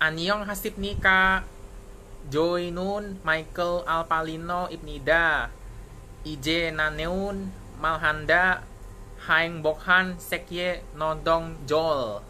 Anyong Hasib Nika, Nun, Michael Alpalino, Ibnida, IJ Naneun, Malhanda, Haeng Bokhan, Sekye, Nodong, Jol.